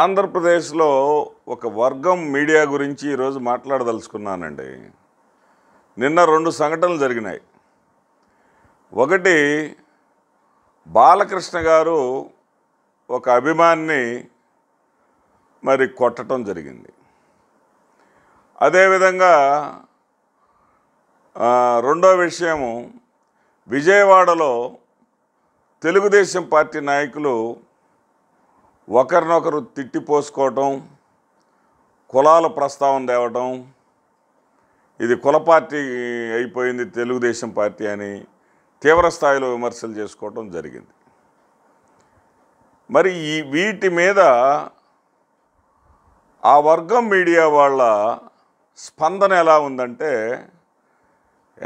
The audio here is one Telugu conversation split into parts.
ఆంధ్రప్రదేశ్లో ఒక వర్గం మీడియా గురించి ఈరోజు మాట్లాడదలుచుకున్నానండి నిన్న రెండు సంఘటనలు జరిగినాయి ఒకటి బాలకృష్ణ గారు ఒక అభిమాన్ని మరి కొట్టడం జరిగింది అదేవిధంగా రెండో విషయము విజయవాడలో తెలుగుదేశం పార్టీ నాయకులు ఒకరినొకరు తిట్టిపోసుకోవటం కులాల ప్రస్తావన తేవటం ఇది కుల పార్టీ అయిపోయింది తెలుగుదేశం పార్టీ అని తీవ్ర స్థాయిలో విమర్శలు చేసుకోవటం జరిగింది మరి ఈ వీటి మీద ఆ వర్గం మీడియా వాళ్ళ స్పందన ఎలా ఉందంటే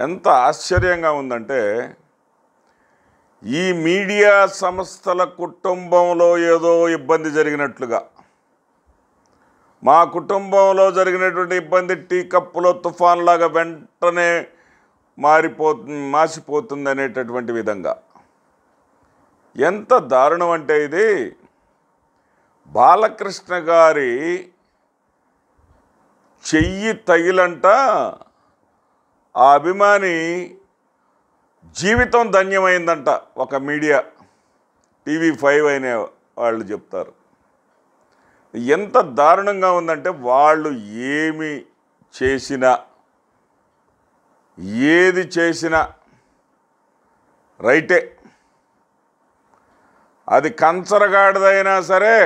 ఎంత ఆశ్చర్యంగా ఉందంటే ఈ మీడియా సంస్థల కుటుంబంలో ఏదో ఇబ్బంది జరిగినట్లుగా మా కుటుంబంలో జరిగినటువంటి ఇబ్బంది టీ కప్పులో తుఫాన్లాగా వెంటనే మారిపో మాసిపోతుంది అనేటటువంటి విధంగా ఎంత దారుణం అంటే ఇది బాలకృష్ణ గారి చెయ్యి తగిలంట ఆ అభిమాని జీవితం ధన్యమైందంట ఒక మీడియా టీవీ ఫైవ్ అనే వాళ్ళు చెప్తారు ఎంత దారుణంగా ఉందంటే వాళ్ళు ఏమి చేసినా ఏది చేసినా రైటే అది కంచరగాడిదైనా సరే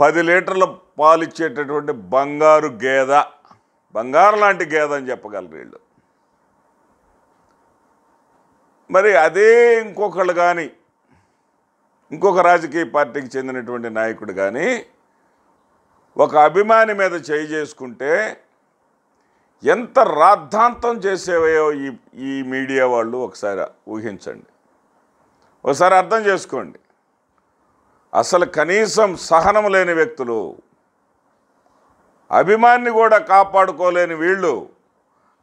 పది లీటర్ల పాలు ఇచ్చేటటువంటి బంగారు గేద బంగారు లాంటి గేద అని చెప్పగలరు వీళ్ళు మరి అదే ఇంకొకళ్ళు కానీ ఇంకొక రాజకీయ పార్టీకి చెందినటువంటి నాయకుడు కానీ ఒక అభిమాని మీద చేయి చేసుకుంటే ఎంత రాద్ధాంతం చేసేవయో ఈ ఈ మీడియా వాళ్ళు ఒకసారి ఊహించండి ఒకసారి అర్థం చేసుకోండి అసలు కనీసం సహనం లేని వ్యక్తులు అభిమాన్ని కూడా కాపాడుకోలేని వీళ్ళు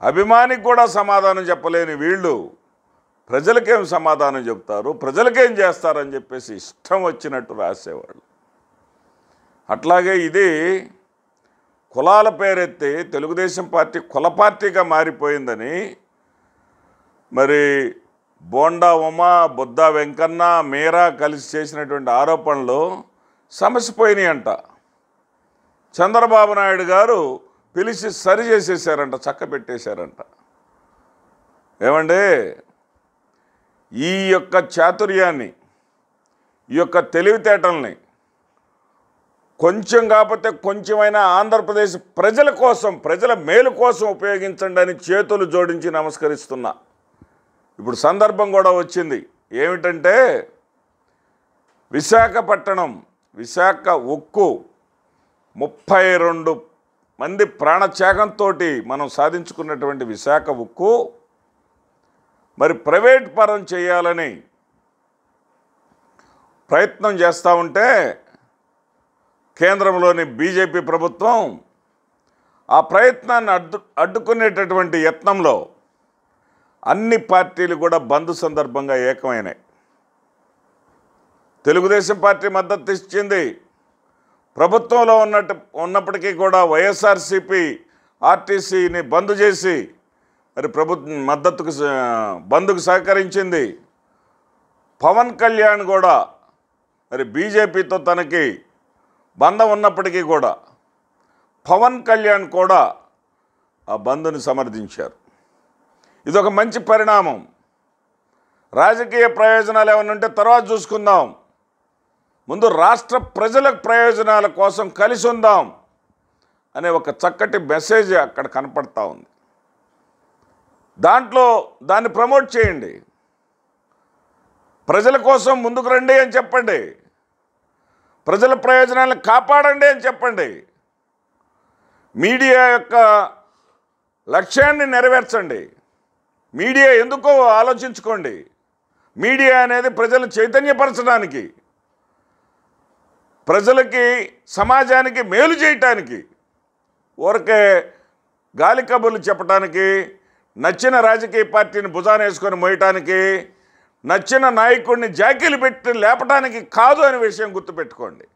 అభిమానికి కూడా సమాధానం చెప్పలేని వీళ్ళు ప్రజలకేం సమాధానం చెప్తారు ప్రజలకేం చేస్తారని చెప్పేసి ఇష్టం వచ్చినట్టు రాసేవాళ్ళు అట్లాగే ఇది కులాల పేరెత్తి తెలుగుదేశం పార్టీ కుల పార్టీగా మారిపోయిందని మరి బోండా ఉమ బుద్ధ వెంకన్న మీరా కలిసి చేసినటువంటి ఆరోపణలు సమసిపోయినాయి అంట చంద్రబాబు నాయుడు గారు పిలిచి సరి చేసేసారంట చక్క పెట్టేశారంట ఏమండి ఈ యొక్క చాతుర్యాన్ని ఈ యొక్క తెలివితేటల్ని కొంచెం కాకపోతే కొంచెమైనా ఆంధ్రప్రదేశ్ ప్రజల కోసం ప్రజల మేలు కోసం ఉపయోగించండి అని చేతులు జోడించి నమస్కరిస్తున్నా ఇప్పుడు సందర్భం కూడా వచ్చింది ఏమిటంటే విశాఖపట్టణం విశాఖ ఉక్కు ముప్పై రెండు మంది ప్రాణత్యాగంతో మనం సాధించుకున్నటువంటి విశాఖ ఉక్కు మరి ప్రైవేట్ పరం చేయాలని ప్రయత్నం చేస్తూ ఉంటే కేంద్రంలోని బీజేపీ ప్రభుత్వం ఆ ప్రయత్నాన్ని అడ్డు అడ్డుకునేటటువంటి యత్నంలో అన్ని పార్టీలు కూడా బంద్ సందర్భంగా ఏకమైనాయి తెలుగుదేశం పార్టీ మద్దతు ఇచ్చింది ప్రభుత్వంలో ఉన్నట్టు ఉన్నప్పటికీ కూడా వైఎస్ఆర్సీపీ ఆర్టీసీని బంద్ చేసి మరి ప్రభుత్వం మద్దతుకు బంద్కు సహకరించింది పవన్ కళ్యాణ్ కూడా మరి బీజేపీతో తనకి బంధం ఉన్నప్పటికీ కూడా పవన్ కళ్యాణ్ కూడా ఆ బంధుని సమర్థించారు ఇది ఒక మంచి పరిణామం రాజకీయ ప్రయోజనాలు ఏమైనా ఉంటే తర్వాత చూసుకుందాం ముందు రాష్ట్ర ప్రజల ప్రయోజనాల కోసం కలిసి ఉందాం అనే ఒక చక్కటి మెసేజ్ అక్కడ కనపడతా ఉంది దాంట్లో దాన్ని ప్రమోట్ చేయండి ప్రజల కోసం ముందుకు రండి అని చెప్పండి ప్రజల ప్రయోజనాలను కాపాడండి అని చెప్పండి మీడియా యొక్క లక్ష్యాన్ని నెరవేర్చండి మీడియా ఎందుకో ఆలోచించుకోండి మీడియా అనేది ప్రజలు చైతన్యపరచడానికి ప్రజలకి సమాజానికి మేలు చేయటానికి ఊరికే గాలి కబుర్లు చెప్పడానికి నచ్చిన రాజకీయ పార్టీని భుజాన వేసుకొని మోయటానికి నచ్చిన నాయకుడిని జాకీలు పెట్టి లేపటానికి కాదు అనే విషయం గుర్తుపెట్టుకోండి